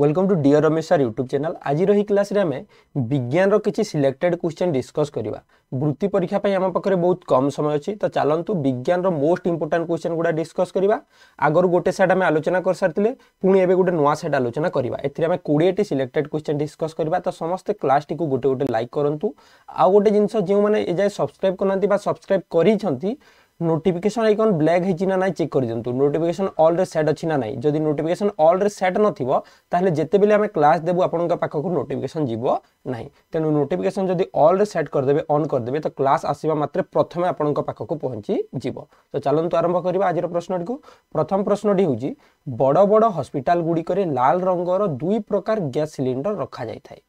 welcome to dear Ramesh sir YouTube channel ଆଜିର ଏହି କ୍ଲାସ୍ରେ ଆମେ ବିଜ୍ଞାନର କିଛି ସିଲେକ୍ଟେଡ୍ କ୍ୱେଶ୍ଚନ୍ ଡିସ୍କସ୍ କରିବା ବୃତ୍ତି ପରୀକ୍ଷା ପାଇଁ ଆମ ପାଖରେ ବହୁତ କମ୍ ସମୟ ଅଛି ତ ଚାଲନ୍ତୁ ବିଜ୍ଞାନର ମୋଷ୍ଟ ଇମ୍ପୋର୍ଟାଣ୍ଟ କ୍ୱେଶ୍ଚନ୍ ଗୁଡ଼ା ଡିସ୍କସ୍ କରିବା ଆଗରୁ ଗୋଟେ ସେଟ୍ ଆମେ ଆଲୋଚନା କରିସାରିଥିଲେ ପୁଣି ଏବେ ଗୋଟେ ନୂଆ ସେଟ୍ ଆଲୋଚନା କରିବା ଏଥିରେ ଆମେ କୋଡ଼ିଏଟି ସିଲେକ୍ଟେଡ୍ କ୍ୱେଶ୍ଚନ୍ ଡିସ୍କସ୍ କରିବା ତ ସମସ୍ତେ କ୍ଲାସ୍ଟିକୁ ଗୋଟେ ଗୋଟେ ଲାଇକ୍ କରନ୍ତୁ ଆଉ ଗୋଟେ ଜିନିଷ ଯେଉଁମାନେ ଏଯାଏ ସବସ୍କ୍ରାଇବ୍ କରୁନାହାନ୍ତି ବା ସବସ୍କ୍ରାଇବ୍ କରିଛନ୍ତି নোটিফিকেসন ଆଇକନ ବ୍ଲାକ୍ ହେଇଛି ନା ନାହିଁ ଚେକ୍ କରିଦିଅନ୍ତୁ ନୋଟିଫିକେସନ ଅଲ୍ରେ ସେଟ୍ ଅଛି ନା ନାହିଁ ଯଦି ନୋଟିଫିକେସନ ଅଲ୍ରେ ସେଟ୍ ନଥିବ ତାହେଲେ ଯେତେବେଳେ ଆମେ କ୍ଲାସ୍ ଦେବୁ ଆପଣଙ୍କ ପାଖକୁ ନୋଟିଫିକେସନ ଯିବ ନାହିଁ ତେଣୁ ନୋଟିଫିକେସନ ଯଦି ଅଲ୍ରେ ସେଟ୍ କରିଦେବେ ଅନ୍ କରିଦେବେ ତ କ୍ଲାସ୍ ଆସିବା ମାତ୍ରେ ପ୍ରଥମେ ଆପଣଙ୍କ ପାଖକୁ ପହଞ୍ଚି ଯିବ ତ ଚାଲନ୍ତୁ ଆରମ୍ଭ କରିବା ଆଜିର ପ୍ରଶ୍ନଟିକୁ ପ୍ରଥମ ପ୍ରଶ୍ନଟି ହେଉଛି ବଡ଼ ବଡ଼ ହସ୍ପିଟାଲ ଗୁଡ଼ିକରେ ଲାଲ ରଙ୍ଗର ଦୁଇ ପ୍ରକାର ଗ୍ୟାସ୍ ସିଲିଣ୍ଡର ରଖାଯାଇଥାଏ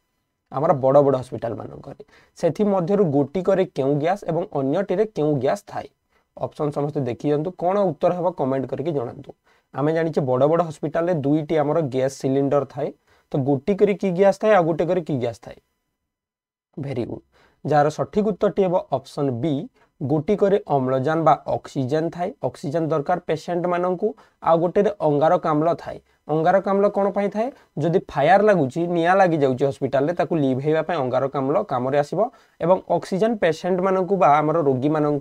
আমার বড় বড় হসপিটাল মানকরে সেথি মধ্যে গোটিকরে কেউ গ্যাস এবং অন্যটিরে কেউ গ্যাস থাকে अप्सन समस्त देखी दिखु कौन उत्तर हे कमेंट करके जहां आम जाने बड़ बड़ हस्पिटाल दुईट गैस सिलिंडर थाए तो गोटे कर कि गैस थाए आ गोटे कर कि गैस थाए भेरी गुड जार सठिक उत्तर टी अप्सन बी গোটি করে অম্লজান বা অক্সিজেন থাকে অক্সিজেন দরকার পেসেন্ট মানুষ আগে অঙ্গারকাম্ল থাকে অঙ্গারকাম্ল কোণ পাই থাকে যদি ফায়ার লাগুচি নিয়া লাগি যাচ্ছে হসপিটালে তাকে লিভাইবা অঙ্গারকাম্ল কামরে আসব এবং অক্সিজেন পেসেন্ট মানুষ বা আমার রোগী মানুষ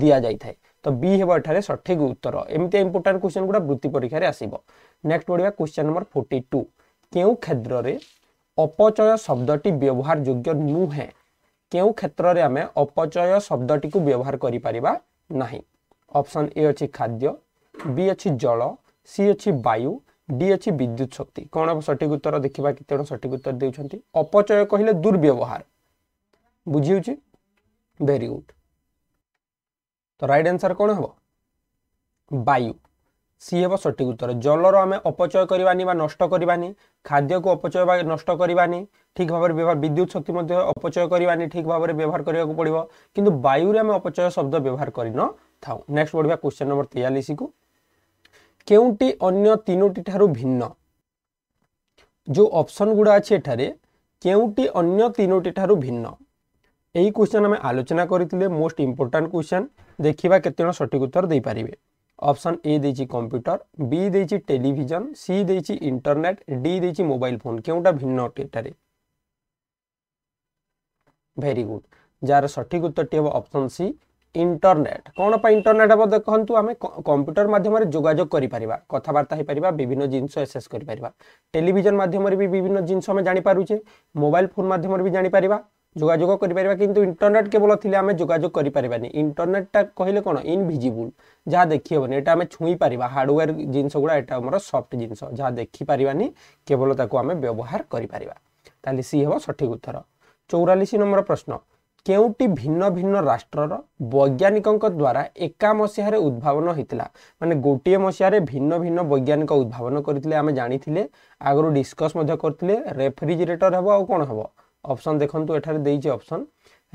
দিয়া যাই থাকে তো বি হব এখানে সঠিক উত্তর এমতি ইম্পর্টাট কোশ্চেন গুড়া বৃত্তি পরীক্ষার আসব নেক্সট পড়া কোশ্চেন নম্বর ফোর্টি টু কেউ ক্ষেত্রে অপচয় শব্দটি ব্যবহারযোগ্য নুহে কেউ ক্ষেত্রে আমি অপচয় শব্দটি ব্যবহার করে পারা না অপশন এ অছি খাদ্য বি অছি জল সি অছি বায়ু ডি অছি বিদ্যুৎ শক্তি কোণ সঠিক উত্তর দেখা কেতজন সঠিক উত্তর দেছেন অপচয় কহিলে দুর্ব্যবহার বুঝিছি ভেরি গুড তো রাইট আনসার কোণ হব বায়ু সি ହେବ ସଠିକ୍ ଉତ୍ତର ଜଳର ଆମେ ଅପଚୟ କରିବାନି ବା ନଷ୍ଟ କରିବାନି ଖାଦ୍ୟକୁ ଅପଚୟ ବା ନଷ୍ଟ କରିବାନି ଠିକ୍ ଭାବରେ ବ୍ୟବହାର ବିଦ୍ୟୁତ୍ ଶକ୍ତି ମଧ୍ୟ ଅପଚୟ କରିବାନି ଠିକ୍ ଭାବରେ ବ୍ୟବହାର କରିବାକୁ ପଡ଼ିବ କିନ୍ତୁ ବାୟୁରେ ଆମେ ଅପଚୟ ଶବ୍ଦ ବ୍ୟବହାର କରିନଥାଉ ନେକ୍ସଟ ପଢ଼ିବା କ୍ୱେଶ୍ଚନ୍ ନମ୍ବର ତେୟାଳିଶକୁ କେଉଁଟି ଅନ୍ୟ ତିନୋଟି ଠାରୁ ଭିନ୍ନ ଯେଉଁ ଅପସନ୍ ଗୁଡ଼ା ଅଛି ଏଠାରେ କେଉଁଟି ଅନ୍ୟ ତିନୋଟି ଠାରୁ ଭିନ୍ନ ଏହି କ୍ୱେଶ୍ଚନ୍ ଆମେ ଆଲୋଚନା କରିଥିଲେ ମୋଷ୍ଟ ଇମ୍ପୋର୍ଟାଣ୍ଟ କ୍ୱେଶ୍ଚନ୍ ଦେଖିବା କେତେଜଣ ସଠିକ୍ ଉତ୍ତର ଦେଇପାରିବେ অপশান ଏ ଦେଇଛି କମ୍ପ୍ୟୁଟର ବି ଦେଇଛି ଟେଲିଭିଜନ ସି ଦେଇଛି ଇଣ୍ଟରନେଟ୍ ଡି ଦେଇଛି ମୋବାଇଲ ଫୋନ୍ କେଉଁଟା ଭିନ୍ନ ଅଟେ ଏଠାରେ ଭେରି ଗୁଡ୍ ଯାହାର ସଠିକ ଉତ୍ତରଟି ହେବ ଅପସନ୍ ସି ଇଣ୍ଟରନେଟ୍ କ'ଣ ପାଇଁ ଇଣ୍ଟରନେଟ୍ ହେବ ଦେଖନ୍ତୁ ଆମେ କମ୍ପ୍ୟୁଟର ମାଧ୍ୟମରେ ଯୋଗାଯୋଗ କରିପାରିବା କଥାବାର୍ତ୍ତା ହେଇପାରିବା ବିଭିନ୍ନ ଜିନିଷ ଏସେସ୍ କରିପାରିବା ଟେଲିଭିଜନ ମାଧ୍ୟମରେ ବି ବିଭିନ୍ନ ଜିନିଷ ଆମେ ଜାଣିପାରୁଛେ ମୋବାଇଲ ଫୋନ୍ ମାଧ୍ୟମରେ ବି ଜାଣିପାରିବା যোগাযোগ করিপারিবা কিন্তু ইন্টরনেট কেবল থিলে আমি যোগাযোগ করিপারিবানি ইন্টরনেটটা কহিলে কোন ইনভিজিবল যা দেখি হবনি এটা আমি ছুঁই পারিবা জিনিস গুড়া এটা আমার সফট জিনিস যা দেখি পারিবানি কেবল তাকে আমি ব্যবহার করিপারিবা তাহলে সি হব সঠিক উত্তর চৌরাশি নম্বর প্রশ্ন কেউটি ভিন্ন ভিন্ন রাষ্ট্রর বৈজ্ঞানিক দ্বারা একা মসীহার উদ্ভাবন হয়েছিল মানে গোটিয়ে মসীহার ভিন্ন ভিন্ন বৈজ্ঞানিক উদ্ভাবন করে আমি জাঁথিলে আগর ডিসকস করলে রেফ্রিজিরেটর হব আপ হব অপসন দেখুন এখানে দিয়েছি অপসন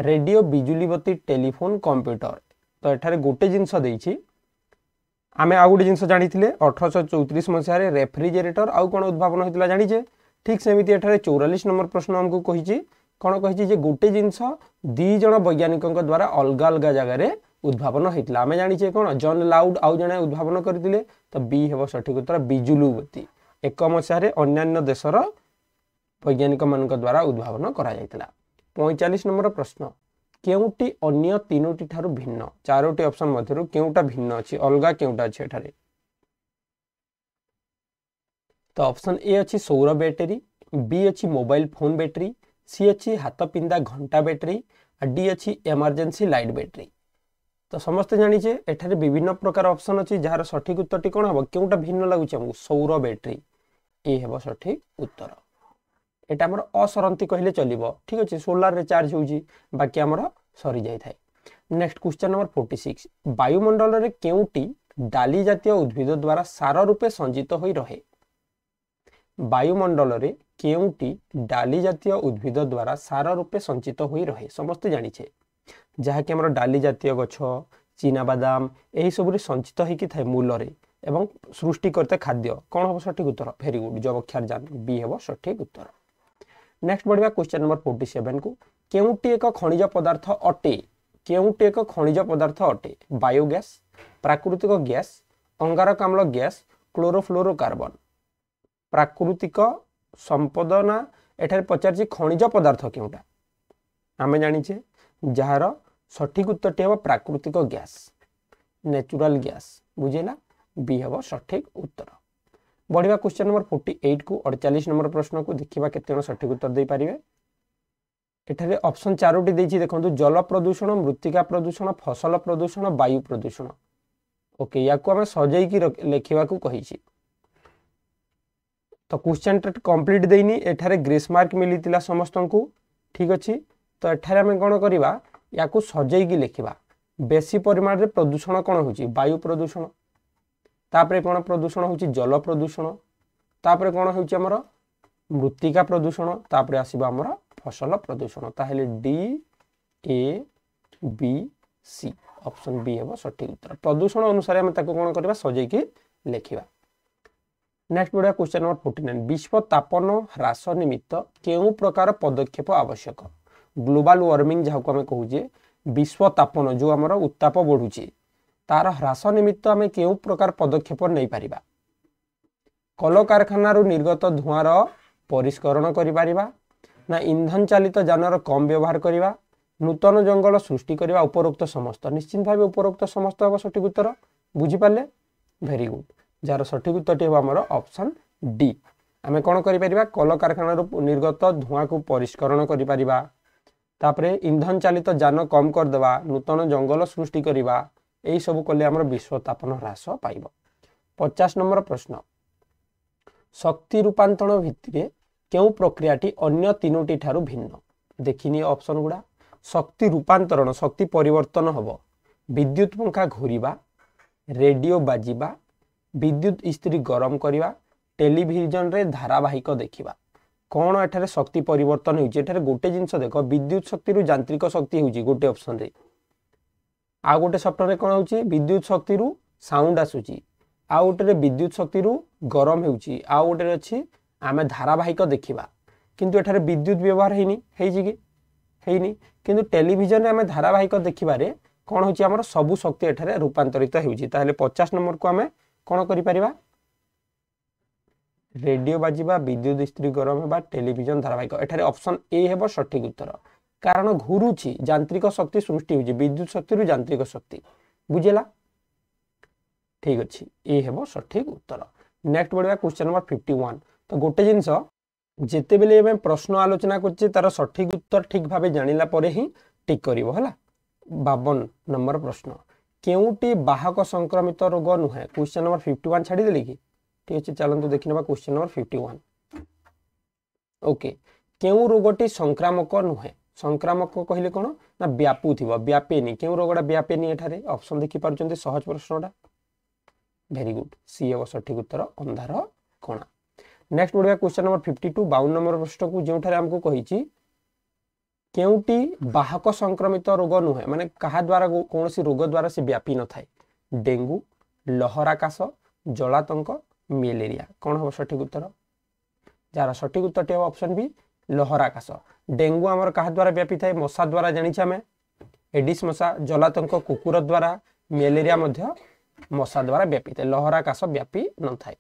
রেডিও বিজুলিবতী টেলিফোন কম্পুটর তো এখানে গোটে জিনিস দিয়েছি আমি আউ গোটে জিনিস জাঁথিলে অঠরশ চৌত্রিশ মশায় রেফ্রিজেটর আউ কোণ উদ্ভাবন হয়েছিল জাঁচে ঠিক সেমিতি এখানে চৌরাশ নম্বর প্রশ্ন আমাকে কী কোণ কী যে গোটে জিনিস দিজন বৈজ্ঞানিক দ্বারা অলগা অলগা জায়গায় উদ্ভাবন হয়েছিল আমি জাঁচে কোণ জন লাউড আউ জনে উদ্ভাবন করে তো বি হব সঠিক উত্তর বিজুলুবতী এক মশায় অন্যান্য দেশর ବୈଜ୍ଞାନିକମାନଙ୍କ ଦ୍ୱାରା ଉଦ୍ଭାବନ କରାଯାଇଥିଲା ପଇଁଚାଳିଶ ନମ୍ବର ପ୍ରଶ୍ନ କେଉଁଟି ଅନ୍ୟ ତିନୋଟି ଠାରୁ ଭିନ୍ନ ଚାରୋଟି ଅପସନ୍ ମଧ୍ୟରୁ କେଉଁଟା ଭିନ୍ନ ଅଛି ଅଲଗା କେଉଁଟା ଅଛି ଏଠାରେ ତ ଅପସନ୍ ଏ ଅଛି ସୌର ବ୍ୟାଟେରୀ ବି ଅଛି ମୋବାଇଲ ଫୋନ୍ ବ୍ୟାଟେରୀ ସି ଅଛି ହାତ ପିନ୍ଧା ଘଣ୍ଟା ବ୍ୟାଟେରୀ ଆଉ ଡି ଅଛି ଏମର୍ଜେନ୍ସି ଲାଇଟ୍ ବ୍ୟାଟେରୀ ତ ସମସ୍ତେ ଜାଣିଛେ ଏଠାରେ ବିଭିନ୍ନ ପ୍ରକାର ଅପସନ୍ ଅଛି ଯାହାର ସଠିକ ଉତ୍ତରଟି କ'ଣ ହେବ କେଉଁଟା ଭିନ୍ନ ଲାଗୁଛି ଆମକୁ ସୌର ବ୍ୟାଟେରୀ ଏ ହେବ ସଠିକ ଉତ୍ତର এটা ଆମର ଅସରନ୍ତି କହିଲେ ଚଲିବ ଠିକ ଅଛି ସୋଲାରରେ ଚାର୍ଜ ହେଉଛି ବାକି ଆମର ସରିଯାଇଥାଏ next question number forty six ବାୟୁମଣ୍ଡଳରେ କେଉଁଟି ଡାଲି ଜାତୀୟ ଉଦ୍ଭିଦ ଦ୍ୱାରା ସାର ରୂପେ ସଞ୍ଜିତ ହୋଇ ରହେ ବାୟୁମଣ୍ଡଳରେ କେଉଁଟି ଡାଲି ଜାତୀୟ ଉଦ୍ଭିଦ ଦ୍ୱାରା ସାର ରୂପେ ସଞ୍ଚିତ ହୋଇ ରହେ ସମସ୍ତେ ଜାଣିଛେ ଯାହାକି ଆମର ଡାଲି ଜାତୀୟ ଗଛ ଚିନାବାଦାମ ଏହିସବୁରେ ସଞ୍ଚିତ ହେଇକି ଥାଏ ମୂଳରେ ଏବଂ ସୃଷ୍ଟି କରିଥାଏ ଖାଦ୍ୟ କ'ଣ ହେବ ସଠିକ୍ ଉତ୍ତର ଭେରି ଗୁଡ୍ ଯବକ୍ଷାରଜାନ ବି ହେବ ସଠିକ୍ ଉତ୍ତର ନେକ୍ସଟ ବଢିବା କ୍ୱେଶ୍ଚନ ନମ୍ବର ଫୋର୍ଟି ସେଭେନକୁ କେଉଁଟି ଏକ ଖଣିଜ ପଦାର୍ଥ ଅଟେ କେଉଁଟି ଏକ ଖଣିଜ ପଦାର୍ଥ ଅଟେ ବାୟୋଗ୍ୟାସ ପ୍ରାକୃତିକ ଗ୍ୟାସ ଅଙ୍ଗାରକାମ୍ଳ ଗ୍ୟାସ କ୍ଲୋରୋଫ୍ଲୋରୋ କାର୍ବନ ପ୍ରାକୃତିକ ସମ୍ପଦ ନା ଏଠାରେ ପଚାରିଛି ଖଣିଜ ପଦାର୍ଥ କେଉଁଟା ଆମେ ଜାଣିଛେ ଯାହାର ସଠିକ ଉତ୍ତରଟି ହେବ ପ୍ରାକୃତିକ ଗ୍ୟାସ ନ୍ୟାଚୁରାଲ ଗ୍ୟାସ ବୁଝେଇଲା ବି ହେବ ସଠିକ ଉତ୍ତର बढ़िया क्वेश्चन नंबर फोर्टी एट को अड़चाश नंबर प्रश्न को देखा केत सठिक उत्तर दे पारे এখানে অপশন চারোটি দিয়েছি দেখুন জল প্রদূষণ মৃত্তিকা প্রদূষণ ফসল প্রদূষণ বায়ু প্রদূষণ ওকে ইয়াকু আমি সজাইকি লেখা কী তো কোশ্চেনটা কমপ্লিট দেইনি এখানে গ্রেস মার্ক মিলিলা সমস্ত ঠিক আছে তো এখানে আমি কোণ করা ইয়াকু সজাইকি লেখা বেশি পরিমাণে প্রদূষণ কোণ হচ্ছে বায়ু প্রদূষণ ତାପରେ କ'ଣ ପ୍ରଦୂଷଣ ହେଉଛି ଜଳ ପ୍ରଦୂଷଣ ତାପରେ କ'ଣ ହେଉଛି ଆମର ମୃତ୍ତିକା ପ୍ରଦୂଷଣ ତାପରେ ଆସିବ ଆମର ଫସଲ ପ୍ରଦୂଷଣ ତାହେଲେ D A B C option B ହେବ ସଠିକ୍ ଉତ୍ତର ପ୍ରଦୂଷଣ ଅନୁସାରେ ଆମେ ତାକୁ କ'ଣ କରିବା ସଜେଇକି ଲେଖିବା ନେକ୍ସଟ ବଢ଼ିଆ କ୍ୱେଶ୍ଚନ୍ ନମ୍ବର ଫୋର୍ଟି ନାଇନ୍ ବିଶ୍ୱ ତାପନ ହ୍ରାସ ନିମିତ୍ତ କେଉଁ ପ୍ରକାର ପଦକ୍ଷେପ ଆବଶ୍ୟକ ଗ୍ଲୋବାଲ ୱାର୍ମିଂ ଯାହାକୁ ଆମେ କହୁଛେ ବିଶ୍ୱ ତାପନ ଯେଉଁ ଆମର ଉତ୍ତାପ ବଢ଼ୁଛି ତାର ହ୍ରାସ ନିମିତ୍ତ ଆମେ କେଉଁ ପ୍ରକାର ପଦକ୍ଷେପ ନେଇପାରିବା କଳକାରଖାନାରୁ ନିର୍ଗତ ଧୂଆଁର ପରିଷ୍କରଣ କରିପାରିବା ନା ଇନ୍ଧନ ଚାଳିତ ଯାନର କମ୍ ବ୍ୟବହାର କରିବା ନୂତନ ଜଙ୍ଗଲ ସୃଷ୍ଟି କରିବା ଉପରୋକ୍ତ ସମସ୍ତ ନିଶ୍ଚିନ୍ତ ଭାବେ ଉପରୋକ୍ତ ସମସ୍ତ ହେବ ସଠିକ୍ ଉତ୍ତର ବୁଝିପାରିଲେ ଭେରି ଗୁଡ୍ ଯାହାର ସଠିକ୍ ଉତ୍ତରଟି ହେବ ଆମର ଅପସନ୍ ଡି ଆମେ କ'ଣ କରିପାରିବା କଳକାରଖାନାରୁ ନିର୍ଗତ ଧୂଆଁକୁ ପରିଷ୍କରଣ କରିପାରିବା ତାପରେ ଇନ୍ଧନ ଚାଳିତ ଯାନ କମ୍ କରିଦେବା ନୂତନ ଜଙ୍ଗଲ ସୃଷ୍ଟି କରିବା ଏହିସବୁ କଲେ ଆମର ବିଶ୍ୱତାପନ ହ୍ରାସ ପାଇବ ପଚାଶ ନମ୍ବର ପ୍ରଶ୍ନ ଶକ୍ତି ରୂପାନ୍ତରଣ ଭିତ୍ତିରେ କେଉଁ ପ୍ରକ୍ରିୟାଟି ଅନ୍ୟ ତିନୋଟି ଠାରୁ ଭିନ୍ନ ଦେଖିନି ଅପସନ୍ ଗୁଡ଼ା ଶକ୍ତି ରୂପାନ୍ତରଣ ଶକ୍ତି ପରିବର୍ତ୍ତନ ହେବ ବିଦ୍ୟୁତ ପଙ୍ଖା ଘୁରିବା ରେଡ଼ିଓ ବାଜିବା ବିଦ୍ୟୁତ ଇସ୍ତ୍ରୀ ଗରମ କରିବା ଟେଲିଭିଜନରେ ଧାରାବାହିକ ଦେଖିବା କ'ଣ ଏଠାରେ ଶକ୍ତି ପରିବର୍ତ୍ତନ ହେଉଛି ଏଠାରେ ଗୋଟେ ଜିନିଷ ଦେଖ ବିଦ୍ୟୁତ ଶକ୍ତିରୁ ଯାନ୍ତ୍ରିକ ଶକ୍ତି ହେଉଛି ଗୋଟେ ଅପସନ୍ରେ ଆଉ ଗୋଟେ ସଫ୍ଟରେ କ'ଣ ହେଉଛି ବିଦ୍ୟୁତ ଶକ୍ତିରୁ ସାଉଣ୍ଡ ଆସୁଛି ଆଉ ଗୋଟେରେ ବିଦ୍ୟୁତ ଶକ୍ତିରୁ ଗରମ ହେଉଛି ଆଉ ଗୋଟେରେ ଅଛି ଆମେ ଧାରାବାହିକ ଦେଖିବା କିନ୍ତୁ ଏଠାରେ ବିଦ୍ୟୁତ ବ୍ୟବହାର ହେଇନି ହେଇଛି କି ହେଇନି କିନ୍ତୁ ଟେଲିଭିଜନରେ ଆମେ ଧାରାବାହିକ ଦେଖିବାରେ କ'ଣ ହେଉଛି ଆମର ସବୁ ଶକ୍ତି ଏଠାରେ ରୂପାନ୍ତରିତ ହେଉଛି ତାହେଲେ ପଚାଶ ନମ୍ବରକୁ ଆମେ କ'ଣ କରିପାରିବା ରେଡ଼ିଓ ବାଜିବା ବିଦ୍ୟୁତ ଇସ୍ତ୍ରୀ ଗରମ ହେବା ଟେଲିଭିଜନ ଧାରାବାହିକ ଏଠାରେ ଅପସନ୍ ଏ ହେବ ସଠିକ୍ ଉତ୍ତର କାରଣ ଘୁରୁଛି ଯାନ୍ତ୍ରିକ ଶକ୍ତି ସୃଷ୍ଟି ହେଉଛି ବିଦ୍ୟୁତ ଶକ୍ତିରୁ ଯାନ୍ତ୍ରିକ ଶକ୍ତି ବୁଝିଲା ଠିକ୍ ଅଛି ଏ ହେବ ସଠିକ୍ ଉତ୍ତର ନେକ୍ସଟ ବଢ଼ିବା କ୍ୱେଶ୍ଚନ୍ ନମ୍ବର ଫିଫ୍ଟି ୱାନ୍ ତ ଗୋଟେ ଜିନିଷ ଯେତେବେଳେ ଆମେ ପ୍ରଶ୍ନ ଆଲୋଚନା କରୁଛେ ତାର ସଠିକ୍ ଉତ୍ତର ଠିକ୍ ଭାବେ ଜାଣିଲା ପରେ ହିଁ ଟିକ୍ କରିବ ହେଲା ବାବନ ନମ୍ବର ପ୍ରଶ୍ନ କେଉଁଟି ବାହକ ସଂକ୍ରମିତ ରୋଗ ନୁହେଁ କ୍ୱେଶ୍ଚନ୍ ନମ୍ବର ଫିଫ୍ଟି ୱାନ୍ ଛାଡ଼ିଦେଲି କି ଠିକ୍ ଅଛି ଚାଲନ୍ତୁ ଦେଖିନେବା question number fifty one okay କେଉଁ ରୋଗଟି ସଂକ୍ରାମକ ନୁହେଁ ସଂକ୍ରାମକ କହିଲେ କ'ଣ ନା ବ୍ୟାପୁଥିବ ବ୍ୟାପେନି କେଉଁ ରୋଗଟା ବ୍ୟାପେନି ଏଠାରେ ଅପସନ୍ ଦେଖିପାରୁଛନ୍ତି ସହଜ ପ୍ରଶ୍ନଟା ଭେରି ଗୁଡ୍ ସି ହେବ ସଠିକ ଉତ୍ତର ଅନ୍ଧାର କଣା ନେକ୍ସଟ ବଢ଼ିବା କ୍ୱେଶ୍ଚନ ନମ୍ବର ଫିଫ୍ଟି ଟୁ ବାଉନ ନମ୍ବର ପୃଷ୍ଠକୁ ଯେଉଁଠାରେ ଆମକୁ କହିଛି କେଉଁଟି ବାହକ ସଂକ୍ରମିତ ରୋଗ ନୁହେଁ ମାନେ କାହା ଦ୍ୱାରା କୌଣସି ରୋଗ ଦ୍ୱାରା ସେ ବ୍ୟାପି ନଥାଏ ଡେଙ୍ଗୁ ଲହରା କାଶ ଜଳାତଙ୍କ ମ୍ୟାଲେରିଆ କ'ଣ ହେବ ସଠିକ ଉତ୍ତର ଯାହାର ସଠିକ ଉତ୍ତରଟି ହେବ ଅପସନ୍ ବି ଲହରା କାଶ ଡେଙ୍ଗୁ ଆମର କାହା ଦ୍ୱାରା ବ୍ୟାପିଥାଏ ମଶା ଦ୍ୱାରା ଜାଣିଛେ ଆମେ ଏଡିସ୍ ମଶା ଜଲାତଙ୍କ କୁକୁର ଦ୍ୱାରା ମ୍ୟାଲେରିଆ ମଧ୍ୟ ମଶା ଦ୍ୱାରା ବ୍ୟାପିଥାଏ ଲହରା କାଶ ବ୍ୟାପି ନଥାଏ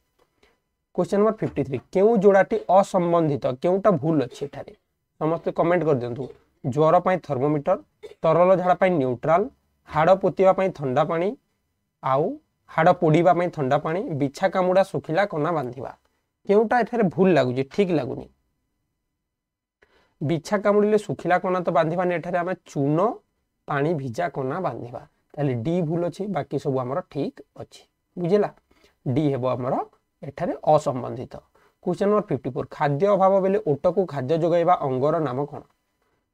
क्वेश्चन नंबर फिफ्टी थ्री क्यों जोड़ाटी असंबंधित क्योंटा भूल अच्छी एठार समस्त कमेंट कर दिंतु ज्वर पर थर्मोमीटर तरल झाड़ा न्यूट्राल हाड़ पोतापी थंडा पा आउ हाड़ पोड़ापी थंडा पा बिछा कामुड़ा शुखिला कना बांधा क्योंटा एठार भूल लगुच ठीक लगुनी ବିଛା କାମୁଡ଼ିଲେ ଶୁଖିଲା କଣା ତ ବାନ୍ଧିବାନି ଏଠାରେ ଆମେ ଚୂନ ପାଣି ଭିଜା କଣା ବାନ୍ଧିବା ତାହେଲେ ଡି ଭୁଲ ଅଛି ବାକି ସବୁ ଆମର ଠିକ୍ ଅଛି ବୁଝିଲା ଡି ହେବ ଆମର ଏଠାରେ ଅସମ୍ବନ୍ଧିତ କ୍ୱେଶ୍ଚନ୍ ନମ୍ବର ଫିଫ୍ଟି ଫୋର୍ ଖାଦ୍ୟ ଅଭାବ ବେଲେ ଓଟକୁ ଖାଦ୍ୟ ଯୋଗାଇବା ଅଙ୍ଗର ନାମ କ'ଣ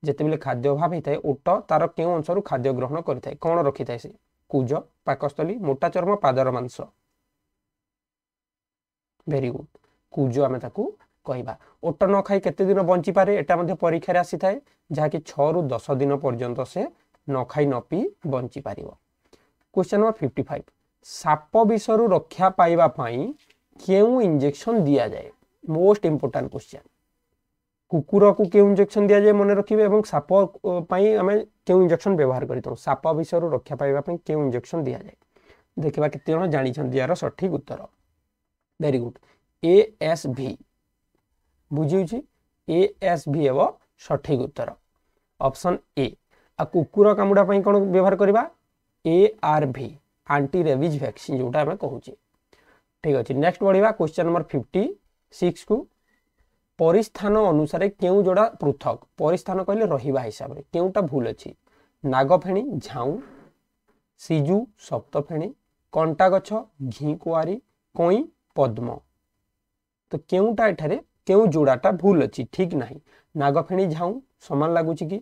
ଯେତେବେଳେ ଖାଦ୍ୟ ଅଭାବ ହେଇଥାଏ ଓଟ ତାର କେଉଁ ଅଂଶରୁ ଖାଦ୍ୟ ଗ୍ରହଣ କରିଥାଏ କ'ଣ ରଖିଥାଏ ସେ କୁଜ ପାକସ୍ଥଳୀ ମୋଟା ଚର୍ମ ପାଦର ମାଂସ ଭେରି ଗୁଡ୍ କୁଜ ଆମେ ତାକୁ କହିବା ଓଟ ନ ଖାଇ କେତେ ଦିନ ବଞ୍ଚିପାରେ ଏଟା ମଧ୍ୟ ପରୀକ୍ଷାରେ ଆସିଥାଏ ଯାହାକି ଛଅରୁ ଦଶ ଦିନ ପର୍ଯ୍ୟନ୍ତ ସେ ନ ଖାଇ ନ ପିଇ ବଞ୍ଚିପାରିବ କ୍ୱେଶ୍ଚନ୍ ନମ୍ବର ଫିଫ୍ଟି ଫାଇଭ୍ ସାପ ବିଷରୁ ରକ୍ଷା ପାଇବା ପାଇଁ କେଉଁ ଇଞ୍ଜେକ୍ସନ୍ ଦିଆଯାଏ ମୋଷ୍ଟ ଇମ୍ପୋର୍ଟାଣ୍ଟ କ୍ୱେଶ୍ଚନ୍ କୁକୁରକୁ କେଉଁ ଇଞ୍ଜେକ୍ସନ୍ ଦିଆଯାଏ ମନେ ରଖିବେ ଏବଂ ସାପ ପାଇଁ ଆମେ କେଉଁ ଇଞ୍ଜେକ୍ସନ୍ ବ୍ୟବହାର କରିଥାଉ ସାପ ବିଷୟରୁ ରକ୍ଷା ପାଇବା ପାଇଁ କେଉଁ ଇଞ୍ଜେକ୍ସନ୍ ଦିଆଯାଏ ଦେଖିବା କେତେ ଜଣ ଜାଣିଛନ୍ତି ଏହାର ସଠିକ୍ ଉତ୍ତର very good A S V ବୁଝିଉଛି ଏ ଏସ୍ ବି ହେବ ସଠିକ୍ ଉତ୍ତର ଅପସନ୍ ଏ ଆଉ କୁକୁର କାମୁଡ଼ା ପାଇଁ କ'ଣ ବ୍ୟବହାର କରିବା A R V anti rabies vaccine ଯେଉଁଟା ଆମେ କହୁଛେ ଠିକ୍ ଅଛି ନେକ୍ସଟ ବଢ଼ିବା କ୍ୱେଶ୍ଚନ୍ ନମ୍ବର ଫିଫ୍ଟି ସିକ୍ସକୁ ପରିସ୍ଥାନ ଅନୁସାରେ କେଉଁ ଯୋଡ଼ା ପୃଥକ ପରିସ୍ଥାନ କହିଲେ ରହିବା ହିସାବରେ କେଉଁଟା ଭୁଲ ଅଛି ନାଗଫେଣି ଝାଉଁ ସିଜୁ ସପ୍ତଫେଣି କଣ୍ଟାଗଛ ଘି କୁଆରୀ କଇଁ ପଦ୍ମ ତ କେଉଁଟା ଏଠାରେ କେଉଁ ଯୋଡ଼ାଟା ଭୁଲ ଅଛି ଠିକ୍ ନାହିଁ ନାଗ ଫେଣି ଝାଉଁ ସମାନ ଲାଗୁଛି କି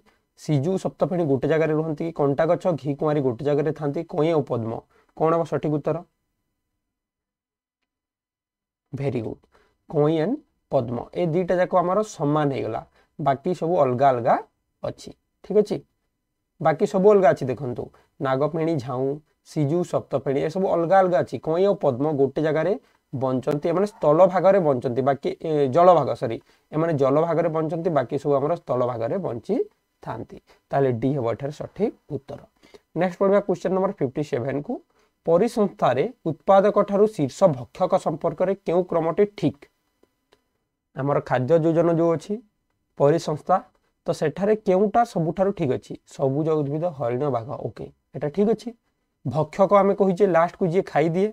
ସିଜୁ ସପ୍ତ ଫେଣି ଗୋଟେ ଜାଗାରେ ରୁହନ୍ତି କି କଣ୍ଟା ଗଛ ଘି କୁଆଁରୀ ଗୋଟେ ଜାଗାରେ ଥାନ୍ତି କଇଁ ଆଉ ପଦ୍ମ କ'ଣ ହେବ ସଠିକ୍ ଉତ୍ତର ଭେରି ଗୁଡ୍ କଇଁ ଆଣ୍ଡ ପଦ୍ମ ଏ ଦୁଇଟା ଯାକ ଆମର ସମାନ ହେଇଗଲା ବାକି ସବୁ ଅଲଗା ଅଲଗା ଅଛି ଠିକ୍ ଅଛି ବାକି ସବୁ ଅଲଗା ଅଛି ଦେଖନ୍ତୁ ନାଗଫେଣି ଝାଉଁ ସିଜୁ ସପ୍ତଫେଣି ଏସବୁ ଅଲଗା ଅଲଗା ଅଛି କଇଁ ଆଉ ପଦ୍ମ ଗୋଟେ ଜାଗାରେ ବଞ୍ଚନ୍ତି ଏମାନେ ସ୍ଥଳ ଭାଗରେ ବଞ୍ଚନ୍ତି ବାକି ଜଳଭାଗ ସରି ଏମାନେ ଜଳଭାଗରେ ବଞ୍ଚନ୍ତି ବାକି ସବୁ ଆମର ସ୍ଥଳ ଭାଗରେ ବଞ୍ଚିଥାନ୍ତି ତାହେଲେ ଡି ହେବ ଏଠାରେ ସଠିକ୍ ଉତ୍ତର ନେକ୍ସଟ ପଢ଼ିବା କ୍ୱେଶ୍ଚନ୍ ନମ୍ବର ଫିଫ୍ଟି ସେଭେନକୁ ପରିସଂସ୍ଥାରେ ଉତ୍ପାଦକ ଠାରୁ ଶୀର୍ଷ ଭକ୍ଷକ ସମ୍ପର୍କରେ କେଉଁ କ୍ରମଟି ଠିକ୍ ଆମର ଖାଦ୍ୟ ଯୋଜନ ଯେଉଁ ଅଛି ପରିସଂସ୍ଥା ତ ସେଠାରେ କେଉଁଟା ସବୁଠାରୁ ଠିକ୍ ଅଛି ସବୁଜ ଉଦ୍ଭିଦ ହରିଣ ବାଘ ଓକେ ଏଟା ଠିକ୍ ଅଛି ଭକ୍ଷକ ଆମେ କହିଛେ ଲାଷ୍ଟକୁ ଯିଏ ଖାଇଦିଏ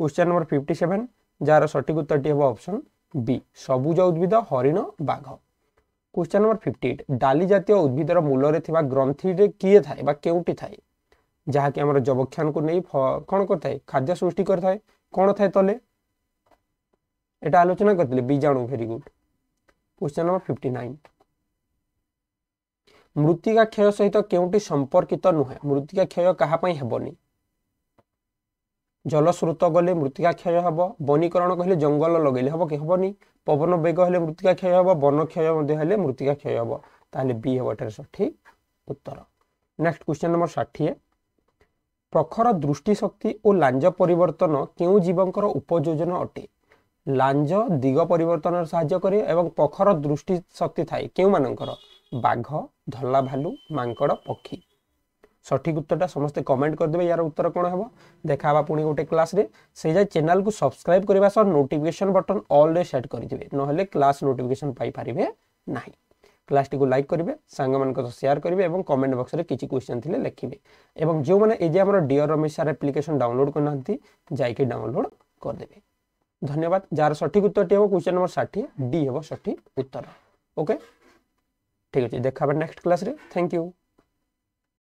কোশ্চেন নম্বর ফিফটি সেভেন যার সঠিক উত্তরটি হব অপশন বি সবুজ উদ্ভিদ হরিণ বাঘ কোশ্চেন নম্বর ফিফটি এইট ডালি জাতীয় উদ্ভিদর মূলরে থাকা গ্রন্থিটি কিয়ে থাকে বা কেউটি থাকে ଯାହାକି ଆମର ଯବକ୍ଷାନକୁ ନେଇ କ'ଣ କରିଥାଏ ଖାଦ୍ୟ ସୃଷ୍ଟି କରିଥାଏ କ'ଣ ଥାଏ ତଲେ ଏଇଟା ଆଲୋଚନା କରିଥିଲେ ବୀଜାଣୁ very good question number fifty nine ମୃତ୍ତିକା କ୍ଷୟ ସହିତ କେଉଁଠି ସମ୍ପର୍କିତ ନୁହେଁ ମୃତ୍ତିକା କ୍ଷୟ କାହା ପାଇଁ ହେବନି জলস্রোত গলে মৃত্তিকা ক্ষয় হব বনীকরণ কহিলে জঙ্গল লগাইলে হব কি হবনি পবন বেগ হলে মৃত্তিকা ক্ষয় হব বন ক্ষয় হলে মৃত্তিকা ক্ষয় হব তাহলে বি হব এটার সঠিক উত্তর নেক্সট কোশ্চেন নম্বর ষাঠিয়ে প্রখর দৃষ্টিশক্তি ও লাঞ্জ পরিবর্তন কেউ জীবঙ্কর উপযোজন অটে লাঞ্জ দিগ পরিবর্তন সাহায্য করে এবং প্রখর দৃষ্টিশক্তি থাকে কেউ মানুষ বাঘ ধলা ভালু মাঙ্কড় পক্ষী সঠিক উত্তরটা সমস্তে কমেন্ট করে ইয়ার উত্তর কোণ হব দেখা হওয়া পুঁ গোটে ক্লাসে সেই যায় চ্যানেলকে সবসক্রাইব করা সহ নোটিফিকেসন বটন অলরে সেট করে নহলে ক্লাস নোটিফিকেসন পাইপারে না ক্লাসটি লাইক করবে সাংমানক সেয়ার করবে এবং কমেন্ট বক্সরে কিছু কোশ্চেন থিলে লিখবে এবং যে এই যে আমার dear Ramesh sir application download করে না যাই ডাউনলোড করেদেবে ধন্যবাদ যার সঠিক উত্তরটি হব কোশ্চেন নম্বর ষাঠিয়ে ডি হব সঠিক উত্তর ওকে ঠিক আছে দেখা হবে নেক্সট ক্লাসে থ্যাংক ইউ